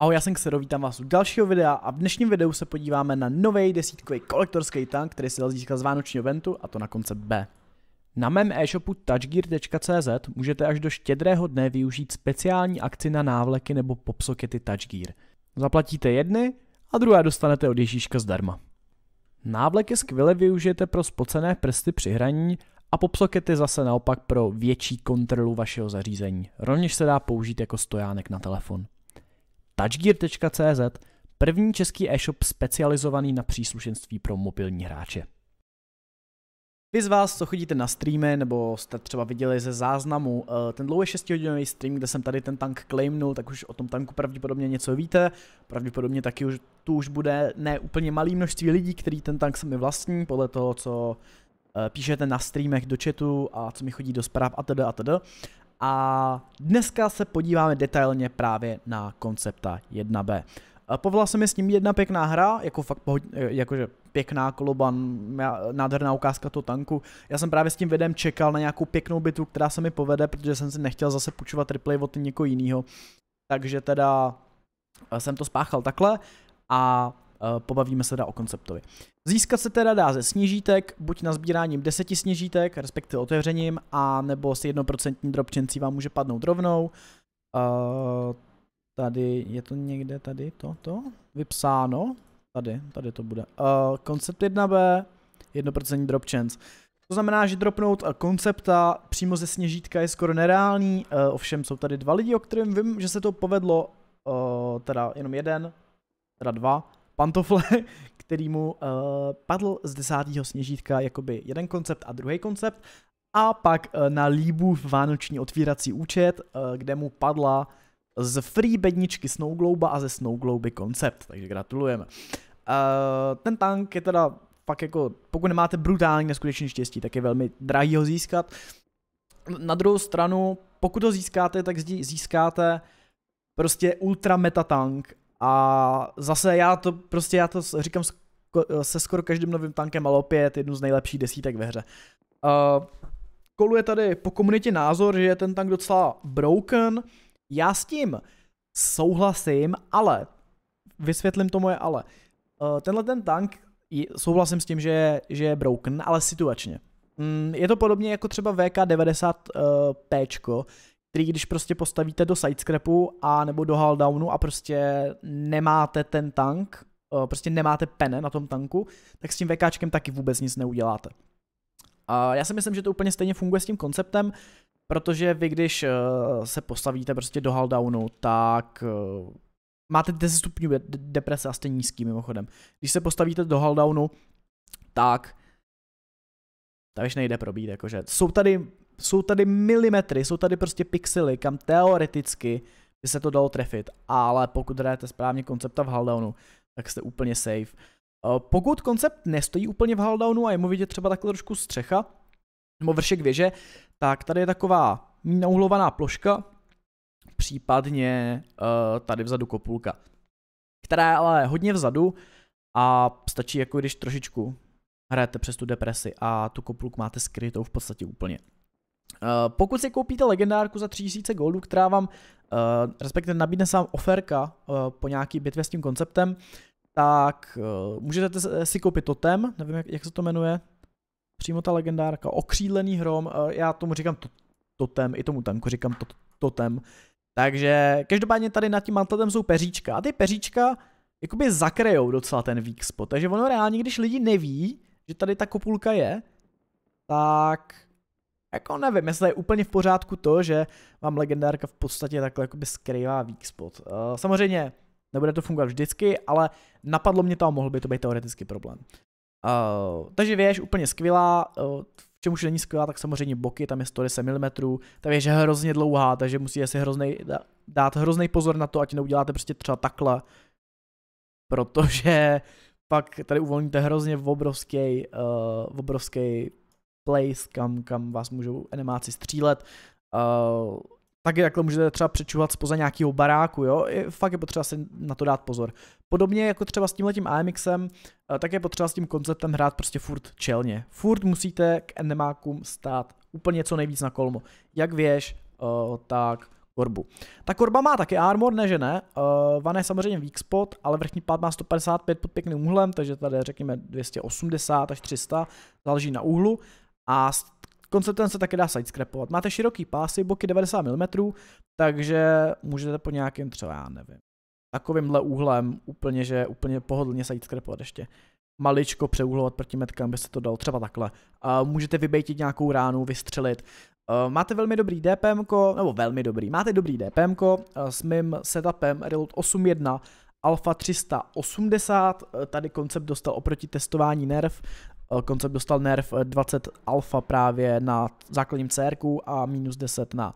Ahoj, já jsem Xero, vítám vás u dalšího videa a v dnešním videu se podíváme na nový desítkový kolektorský tank, který se dal získat z vánočního eventu a to na konce B. Na mém e-shopu touchgear.cz můžete až do štědrého dne využít speciální akci na návleky nebo popsokety Touchgear. Zaplatíte jedny a druhé dostanete od Ježíška zdarma. Návleky skvěle využijete pro spocené prsty při hraní a popsokety zase naopak pro větší kontrolu vašeho zařízení. Rovněž se dá použít jako stojánek na telefon touchgear.cz, první český e-shop specializovaný na příslušenství pro mobilní hráče. Vy z vás, co chodíte na streamy, nebo jste třeba viděli ze záznamu eh, ten dlouhý 6-hodinový stream, kde jsem tady ten tank claimnul, tak už o tom tanku pravděpodobně něco víte. Pravděpodobně taky už tu už bude ne úplně malý množství lidí, který ten tank sami vlastní, podle toho, co eh, píšete na streamech do chatu a co mi chodí do zpráv a atd. atd. A dneska se podíváme detailně právě na koncepta 1B. Povedla se mi s ním jedna pěkná hra, jako fakt poho- jakože pěkná koloba, nádherná ukázka toho tanku. Já jsem právě s tím videem čekal na nějakou pěknou bitvu, která se mi povede, protože jsem si nechtěl zase půjčovat replay od někoho jiného. Takže teda eh, jsem to spáchal takhle a eh, pobavíme se teda o konceptovi. Získat se teda dá ze sněžítek, buď na sbíráním 10 sněžítek, respektive otevřením, a nebo s 1% dropčencí vám může padnout rovnou. Uh, tady, je to někde tady to, to? Vypsáno? Tady, tady to bude. Uh, koncept 1B, 1% dropchance. To znamená, že dropnout eh, koncepta přímo ze sněžítka je skoro nereálný, uh, ovšem jsou tady dva lidi, o kterým vím, že se to povedlo, uh, teda jenom jeden, teda dva, pantofle, který mu uh, eh, padl z desátého sněžítka jakoby jeden koncept a druhý koncept. A pak uh, na v vánoční otvírací účet, uh, kde mu padla z free bedničky Snowgloba a ze Snowgloby koncept, takže gratulujeme. Uh, ten tank je teda pak jako, pokud nemáte brutální neskutečné štěstí, tak je velmi drahý ho získat. Na druhou stranu, pokud ho získáte, tak získáte prostě ultra meta tank a zase já to prostě já to říkám se skoro každým novým tankem, ale opět jednu z nejlepších desítek ve hře. Uh, koluje tady po komunitě názor, že je ten tank docela broken. Já s tím souhlasím, ale vysvětlím to moje ale. Uh, tenhle ten tank, souhlasím s tím, že je, že je broken, ale situačně. Mm, je to podobně jako třeba VK90P, uh, který když prostě postavíte do sidescrapu a nebo do haldownu a prostě nemáte ten tank, eh, prostě nemáte pene na tom tanku, tak s tím VKčkem taky vůbec nic neuděláte. A já si myslím, že to úplně stejně funguje s tím konceptem, protože vy když eh, se postavíte prostě do haldownu, tak eh, máte 10 stupňů deprese a jste nízký mimochodem. Když se postavíte do haldownu, tak ta už nejde probít, jakože jsou tady jsou tady milimetry, jsou tady prostě pixely, kam teoreticky by se to dalo trefit, ale pokud hrajete správně koncepta v Haldaunu, tak jste úplně safe. Eh, pokud koncept nestojí úplně v Haldownu a je mu vidět třeba takhle trošku střecha, nebo vršek věže, tak tady je taková nauhlovaná ploška, případně eh, tady vzadu kopulka, která je ale hodně vzadu a stačí jako když trošičku hrajete přes tu depresi a tu kopulku máte skrytou v podstatě úplně. Eh, pokud si koupíte legendárku za 3000 goldů, která vám, uh, respektive nabídne sám oferka uh, eh, po nějaký bitvě s tím konceptem, tak uh, můžete si koupit totem, nevím, jak, jak se to jmenuje, přímo ta legendárka, okřídlený hrom, uh, já tomu říkám to, totem, i tomu tanku říkám to, totem. Takže každopádně tady nad tím mantletem jsou peříčka a ty peříčka jakoby zakrejou docela ten weak spot, takže ono reálně, když lidi neví, že tady ta kopulka je, tak jako nevím, jestli je úplně v pořádku to, že vám legendárka v podstatě takhle jakoby skrývá weak spot. Uh, samozřejmě nebude to fungovat vždycky, ale napadlo mě to a mohl by to být teoretický problém. Uh, takže věž úplně skvělá, uh, v čem už není skvělá, tak samozřejmě boky, tam je 110 mm, ta věž je hrozně dlouhá, takže musíte si hroznej, dát hrozný pozor na to, ať neuděláte prostě třeba takhle, protože pak tady uvolníte hrozně v obrovský, uh, v obrovský place, kam, kam vás můžou animáci střílet. Uh, taky takhle můžete třeba přečuvat spoza nějakého baráku, jo, je, fakt je potřeba si na to dát pozor. Podobně jako třeba s tímhletím AMXem, eh, tak je potřeba s tím konceptem hrát prostě furt čelně. Furt musíte k animákům stát úplně co nejvíc na kolmo. Jak věž, uh, eh, tak korbu. Ta korba má taky armor, ne že ne. Uh, van je samozřejmě weak spot, ale vrchní pád má 155 pod pěkným úhlem, takže tady řekněme 280 až 300, záleží na úhlu a s konceptem se také dá sidescrapovat. Máte široký pásy, boky 90 mm, takže můžete po nějakém třeba, já nevím, takovýmhle úhlem úplně, že úplně pohodlně sidescrapovat ještě maličko přeúhlovat proti metkám, by se to dal třeba takhle. A můžete vybejtit nějakou ránu, vystřelit. Uh, máte velmi dobrý DPM, nebo velmi dobrý, máte dobrý DPM uh, eh, s mým setupem Reload 8.1 Alpha 380, eh, tady koncept dostal oproti testování nerv, Eh, koncept dostal nerv 20 eh, alfa právě na základním CR a minus 10 na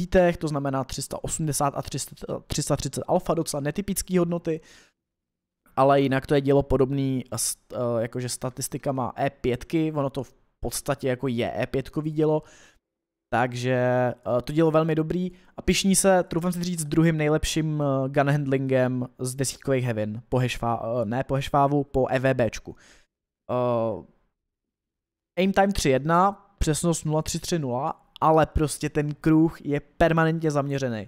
bítech, to znamená 380 a 300, 330 alfa, docela netypické hodnoty, ale jinak to je dílo podobný eh, jakože statistikama E5, ono to v podstatě jako je E5 dílo, takže to dělo velmi dobrý a pišní se, troufám si říct, druhým nejlepším gun handlingem z desítkových heaven, Po hešvá, ne po hešvávu, po EVBčku. Uh, eh, aim time 3.1, přesnost 0.330, ale prostě ten kruh je permanentně zaměřený.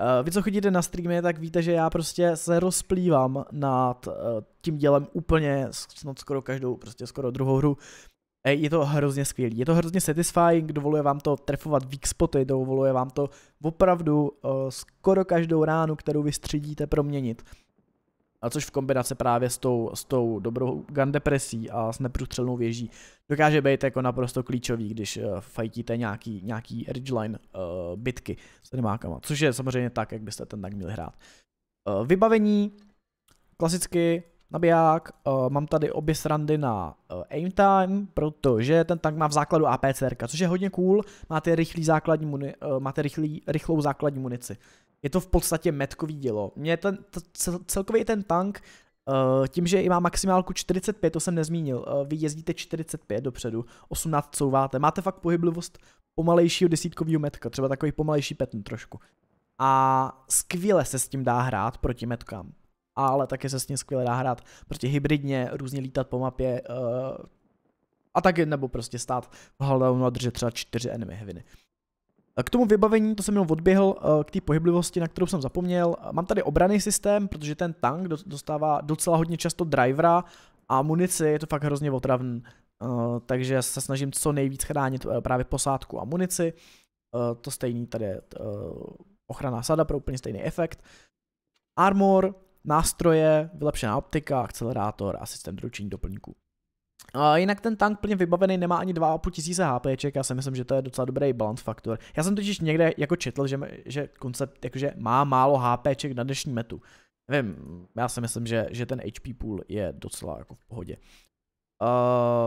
Uh, vy, co chodíte na streamy, tak víte, že já prostě se rozplývám nad uh, tím dělem úplně snad skoro každou, prostě skoro druhou hru. Je to hrozně skvělý, je to hrozně satisfying, dovoluje vám to trefovat weak spoty, dovoluje vám to opravdu uh, skoro každou ránu, kterou vystřídíte, proměnit a což v kombinaci právě s tou, s tou dobrou gun depresí a s neprůstřelnou věží dokáže být jako naprosto klíčový, když uh, fajtíte nějaký, nějaký ridgeline uh, bitky s animákama, což je samozřejmě tak, jak byste ten tak měli hrát. Uh, vybavení, klasicky nabiják, uh, mám tady obě srandy na uh, aim time, protože ten tank má v základu APCR, což je hodně cool, máte rychlý základní muni- uh, máte rychlý, rychlou základní munici. Je to v podstatě metkový dílo. Mě ten, to, celkově ten tank, uh, tím, že má maximálku 45, to jsem nezmínil, uh, vy jezdíte 45 dopředu, 18 couváte, máte fakt pohyblivost pomalejšího desítkového metka, třeba takový pomalejší petn trošku. A skvěle se s tím dá hrát proti metkám. Ale také se s tím skvěle dá hrát proti hybridně, různě lítat po mapě, uh, a taky, nebo prostě stát v Haldownu a držet třeba čtyři enemy heviny. Eh, k tomu vybavení, to jsem jenom odběhl eh, k té pohyblivosti, na kterou jsem zapomněl. Eh, mám tady obraný systém, protože ten tank dostává docela hodně často drivera a munici, je to fakt hrozně otravný. Takže se snažím co nejvíc chránit právě posádku a munici. To stejný tady je ochranná sada pro úplně stejný efekt. Armor, nástroje, vylepšená optika, akcelerátor a systém doručení doplňků. A jinak ten tank plně vybavený nemá ani 2,5 tisíce HPček, já si myslím, že to je docela dobrý balance faktor. Já jsem totiž někde jako četl, že, že koncept jakože má málo HPček na dnešní metu. Nevím, já si myslím, že, že ten HP pool je docela jako v pohodě.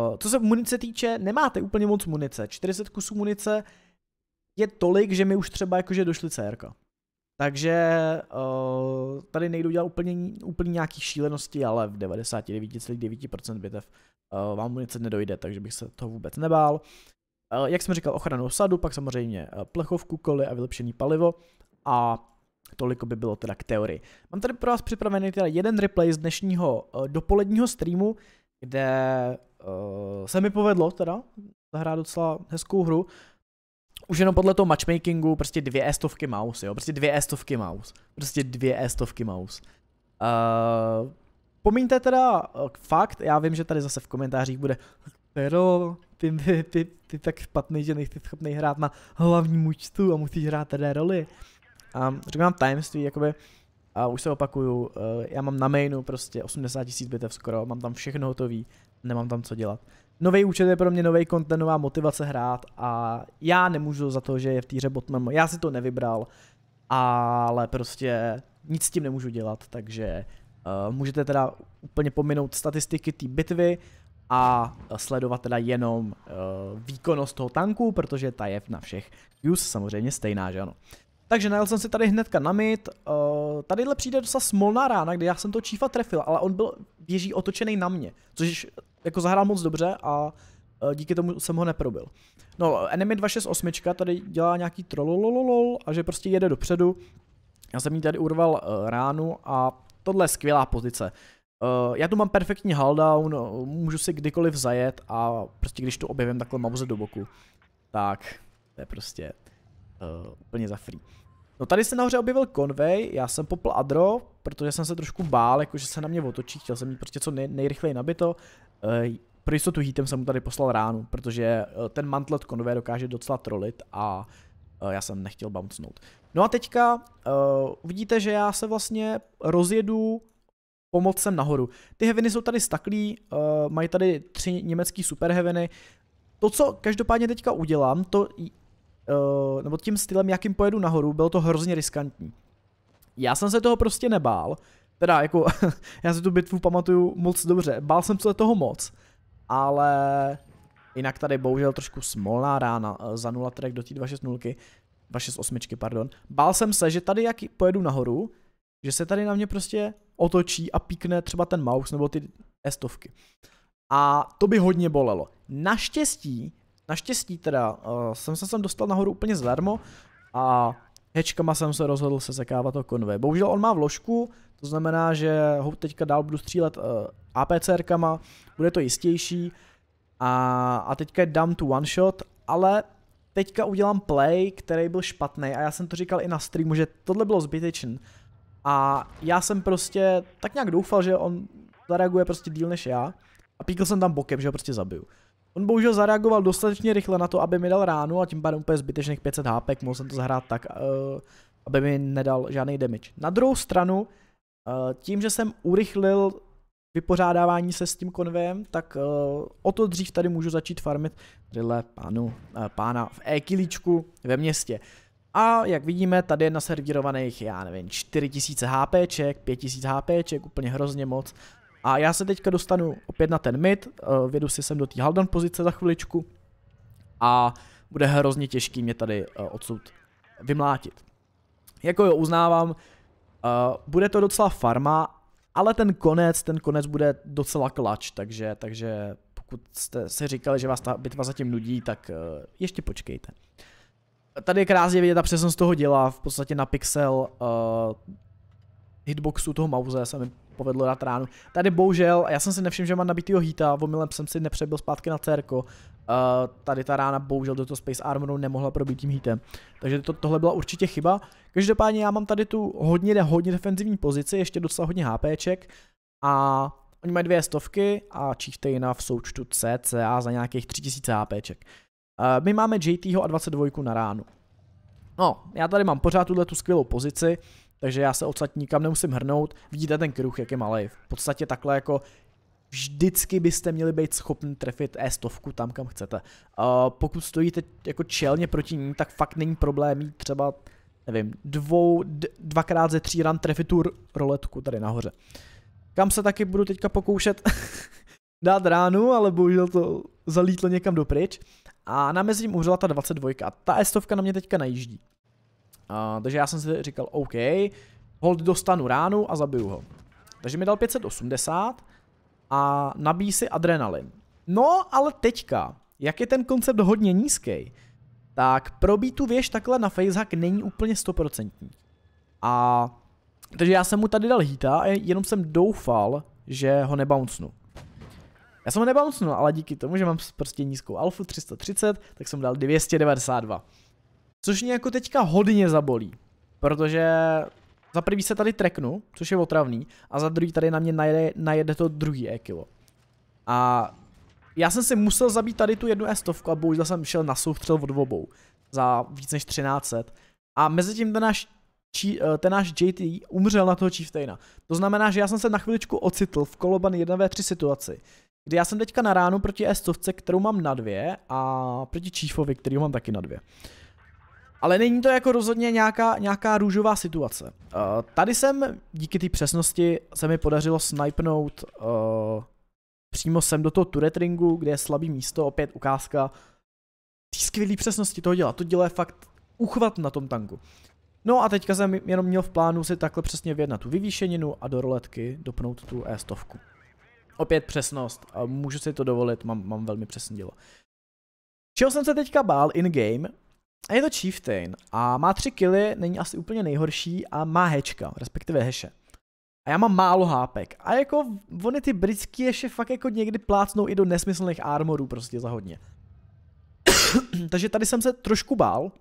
Uh, co se munice týče, nemáte úplně moc munice. 40 kusů munice je tolik, že mi už třeba jakože došly CRK. Takže uh, tady nejdu dělat úplně, úplně nějaký šílenosti, ale v 99,9% bitev Eh, vám nic nedojde, takže bych se toho vůbec nebál. Eh, jak jsem říkal, ochranu osadu, pak samozřejmě eh, plechovku, koli a vylepšený palivo a toliko by bylo teda k teorii. Mám tady pro vás připravený teda jeden replay z dnešního dopoledního streamu, kde se mi povedlo teda zahrát docela hezkou hru. Už jenom podle toho matchmakingu prostě dvě estovky stovky mouse, jo, prostě dvě estovky stovky mouse, prostě dvě estovky stovky mouse. Uh, Pomíňte teda eh, fakt, já vím, že tady zase v komentářích bude Pero, ty, ty, ty, ty tak špatný, že nejsi schopný hrát na hlavní účtu a musíš hrát tedy roli. A řeknu vám tajemství, jakoby, a už se opakuju, eh, já mám na mainu prostě 80 tisíc bitev skoro, mám tam všechno hotový, nemám tam co dělat. Nový účet je pro mě nový content, nová motivace hrát a já nemůžu za to, že je v týře botmem, já si to nevybral, ale prostě nic s tím nemůžu dělat, takže Uh, můžete teda úplně pominout statistiky té bitvy a sledovat teda jenom uh, výkonnost toho tanku, protože ta je na všech use samozřejmě stejná, že ano. Takže najel jsem si tady hnedka na mid, uh, eh, tadyhle přijde dosa smolná rána, kde já jsem to čífa trefil, ale on byl, běží otočený na mě, což jako zahrál moc dobře a uh, díky tomu jsem ho neprobil. No, Enemy 268 tady dělá nějaký trolololol a že prostě jede dopředu. Já jsem jí tady urval uh, ránu a Tohle je skvělá pozice. Uh, já tu mám perfektní halldown, můžu si kdykoliv zajet a prostě když tu objevím takhle mauze do boku, tak to je prostě uh, úplně za free. No tady se nahoře objevil konvej, já jsem popl Adro, protože jsem se trošku bál, jakože se na mě otočí, chtěl jsem mít prostě co nej nejrychleji nabito. Uh, pro jistotu hitem jsem mu tady poslal ránu, protože uh, ten mantlet konvej dokáže docela trolit a uh, Eh, já jsem nechtěl bouncnout. No a teďka uh, vidíte, že já se vlastně rozjedu pomocem nahoru. Ty heviny jsou tady staklí, uh, eh, mají tady tři německý super To, co každopádně teďka udělám, to, uh, nebo tím stylem, jakým pojedu nahoru, bylo to hrozně riskantní. Já jsem se toho prostě nebál, teda jako, já si tu bitvu pamatuju moc dobře, bál jsem se toho moc, ale Jinak tady bohužel trošku smolná rána eh, za 0 track do té 268, pardon. Bál jsem se, že tady jak pojedu nahoru, že se tady na mě prostě otočí a píkne třeba ten mouse nebo ty estovky. A to by hodně bolelo. Naštěstí, naštěstí teda, uh, jsem se sem dostal nahoru úplně zdarmo a hečkama jsem se rozhodl se sekávat o konve. Bohužel on má vložku, to znamená, že ho teďka dál budu střílet uh, eh, APCRkama, bude to jistější. A, a teďka je dám to one shot, ale teďka udělám play, který byl špatný a já jsem to říkal i na streamu, že tohle bylo zbytečné. A já jsem prostě tak nějak doufal, že on zareaguje prostě díl než já. A píkl jsem tam bokem, že ho prostě zabiju. On bohužel zareagoval dostatečně rychle na to, aby mi dal ránu a tím pádem úplně zbytečných 500 HP, mohl jsem to zahrát tak, uh, aby mi nedal žádný damage. Na druhou stranu, uh, tím, že jsem urychlil vypořádávání se s tím konvejem, tak uh, o to dřív tady můžu začít farmit tyhle pánu, uh, pána v e ve městě. A jak vidíme, tady je naservírovaných, já nevím, 4000 HPček, 5000 HPček, úplně hrozně moc. A já se teďka dostanu opět na ten mid, uh, eh, vědu si sem do té Haldon pozice za chviličku a bude hrozně těžký mě tady uh, odsud vymlátit. Jako jo, uznávám, uh, bude to docela farma, ale ten konec, ten konec bude docela klač, takže, takže pokud jste si říkali, že vás ta bitva zatím nudí, tak eh, ještě počkejte. Tady je krásně vidět ta přesnost toho dělá, v podstatě na pixel uh, hitboxu toho mauze se mi povedlo dát ránu. Tady bohužel, já jsem si nevšiml, že mám nabitýho hýta, omylem jsem si nepřebil zpátky na cerko. Uh, tady ta rána bohužel do toho Space Armoru nemohla probít tím hýtem. Takže to, tohle byla určitě chyba. Každopádně já mám tady tu hodně, hodně defenzivní pozici, ještě docela hodně HPček. A oni mají dvě stovky a Chieftaina v součtu CCA za nějakých 3000 HPček. Uh, my máme JTho a 22 na ránu. No, já tady mám pořád tuhle tu skvělou pozici, takže já se odsaď nikam nemusím hrnout. Vidíte ten kruh, jak je malý. V podstatě takhle jako vždycky byste měli být schopni trefit E100 tam, kam chcete. Uh, pokud stojíte jako čelně proti ní, tak fakt není problém jít třeba, nevím, dvou, dvakrát ze tří ran trefit tu roletku tady nahoře. Kam se taky budu teďka pokoušet dát ránu, ale bohužel to zalítlo někam dopryč. A na mezím umřela ta 22. Ta E100 na mě teďka najíždí. Uh, takže já jsem si říkal, OK, hold dostanu ránu a zabiju ho. Takže mi dal 580 a nabíjí si adrenalin. No, ale teďka, jak je ten koncept hodně nízký, tak probít tu věž takhle na facehack není úplně stoprocentní. A takže já jsem mu tady dal hita a jenom jsem doufal, že ho nebouncnu. Já jsem ho nebouncnul, ale díky tomu, že mám prostě nízkou alfu 330, tak jsem dal 292. Což mě jako teďka hodně zabolí, protože za prvý se tady treknu, což je otravný, a za druhý tady na mě najede, najede to druhý ekilo. A já jsem si musel zabít tady tu jednu estovku a bohužel jsem šel na soustřel od obou za víc než 1300. A mezi tím ten náš, či, eh, ten náš JT umřel na toho Chieftaina. To znamená, že já jsem se na chviličku ocitl v koloban 1v3 situaci, kdy já jsem teďka na ránu proti estovce, kterou mám na dvě a proti Chiefovi, který mám taky na dvě. Uh, ale není to jako rozhodně nějaká, nějaká růžová situace. Uh, tady jsem, díky té přesnosti, se mi podařilo snipnout uh, eh, přímo sem do toho turret ringu, kde je slabý místo, opět ukázka té skvělé přesnosti toho dělá. To dělá fakt uchvat na tom tanku. No a teďka jsem jenom měl v plánu si takhle přesně vyjednat tu vyvýšeninu a do roletky dopnout tu E100. Opět přesnost, a můžu si to dovolit, mám, mám velmi přesně dělo. Čeho jsem se teďka bál in-game, a je to Chieftain a má tři killy, není asi úplně nejhorší a má hečka, respektive heše. A já mám málo hápek. A jako oni ty britský ještě fakt jako někdy plácnou i do nesmyslných armorů prostě za hodně. Takže tady jsem se trošku bál.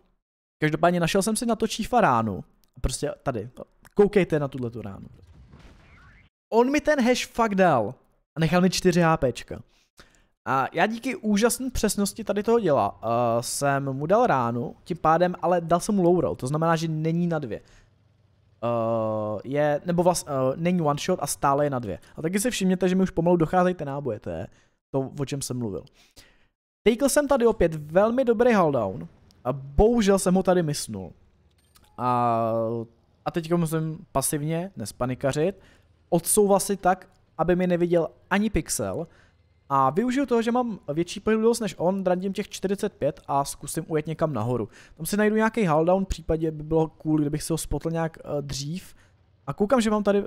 Každopádně našel jsem si na to Chiefa ránu. Prostě tady. Koukejte na tuhle tu ránu. On mi ten hash fakt dal. A nechal mi čtyři hápečka. A já díky úžasné přesnosti tady toho děla uh, jsem mu dal ránu, tím pádem, ale dal jsem mu low roll, to znamená, že není na dvě. Uh, je, nebo vlastně, uh, není one shot a stále je na dvě. A taky si všimněte, že mi už pomalu docházejí ty náboje, to je to, o čem jsem mluvil. Takel jsem tady opět velmi dobrý halldown a bohužel jsem ho tady mysnul. A, a teďka musím pasivně, nespanikařit, odsouvat si tak, aby mi neviděl ani pixel, a využiju toho, že mám větší pohyblivost než on, drandím těch 45 a zkusím ujet někam nahoru. Tam si najdu nějaký haldown, případně by bylo cool, kdybych si ho spotl nějak uh, dřív. A koukám, že mám tady, uh,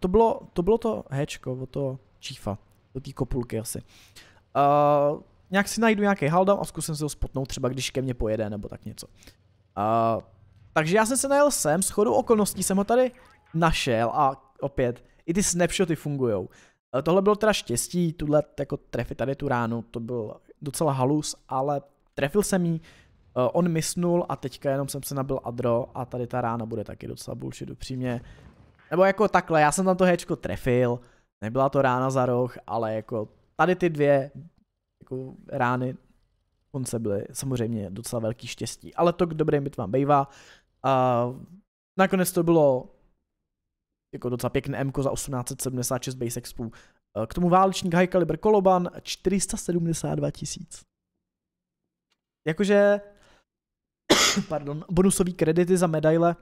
to, bylo, to bylo to hečko od toho čífa, do té kopulky asi. Uh, nějak si najdu nějaký haldown a zkusím si ho spotnout, třeba když ke mně pojede nebo tak něco. Uh, takže já jsem se najel sem, chodou okolností jsem ho tady našel a opět, i ty snapshoty fungujou. Eh, tohle bylo teda štěstí, tuhle jako trefy tady tu ránu, to byl docela halus, ale trefil jsem jí, eh, on misnul a teďka jenom jsem se nabil adro a tady ta rána bude taky docela bullshit upřímně. Nebo jako takhle, já jsem tam to hečko trefil, nebyla to rána za roh, ale jako tady ty dvě jako rány konce byly samozřejmě docela velký štěstí, ale to k dobrým bitvám bývá. Uh, nakonec to bylo jako docela pěkné M za 1876 base expů. K tomu válečník High Caliber Koloban 472 tisíc. Jakože, pardon, bonusový kredity za medaile,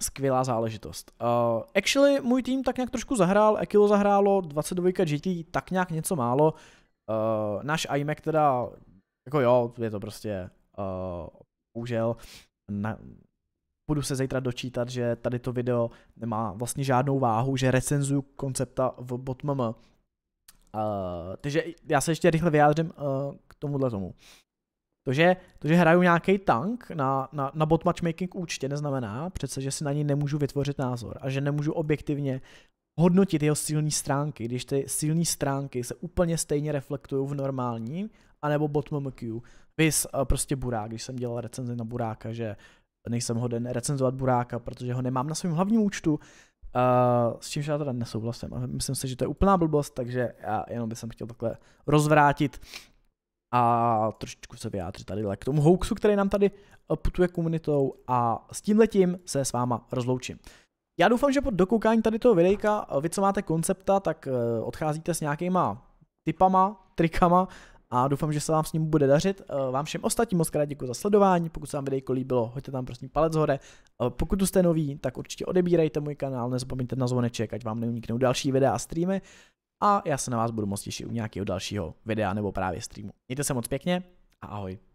skvělá záležitost. Uh, actually, můj tým tak nějak trošku zahrál, Ekilo zahrálo, 22 GT tak nějak něco málo, uh, náš iMac teda, jako jo, je to prostě, uh, bohužel, na, budu se zítra dočítat, že tady to video nemá vlastně žádnou váhu, že recenzuju koncepta v botmem. Uh, eh, takže já se ještě rychle vyjádřím uh, k tomuhle tomu. To, že, to, že hraju nějaký tank na, na, na bot matchmaking účtě, neznamená přece, že si na ní nemůžu vytvořit názor a že nemůžu objektivně hodnotit jeho silné stránky, když ty silné stránky se úplně stejně reflektují v normální, anebo bot MMQ. Vys eh, prostě Burák, když jsem dělal recenzi na Buráka, že nejsem hoden recenzovat Buráka, protože ho nemám na svém hlavním účtu, Uh, s čímž já teda nesouhlasím. A myslím si, že to je úplná blbost, takže já jenom bych chtěl takhle rozvrátit a trošičku se vyjádřit tady k tomu hoaxu, který nám tady eh, putuje komunitou a s tím letím se s váma rozloučím. Já doufám, že po dokoukání tady toho videjka, eh, vy co máte koncepta, tak eh, odcházíte s nějakýma typama, trikama, a doufám, že se vám s ním bude dařit. Eh, vám všem ostatním moc krát děkuji za sledování, pokud se vám videjko líbilo, hoďte tam prosím palec hore. Eh, pokud tu jste nový, tak určitě odebírejte můj kanál, nezapomeňte na zvoneček, ať vám neuniknou další videa a streamy. A já se na vás budu moc těšit u nějakého dalšího videa nebo právě streamu. Mějte se moc pěkně a ahoj.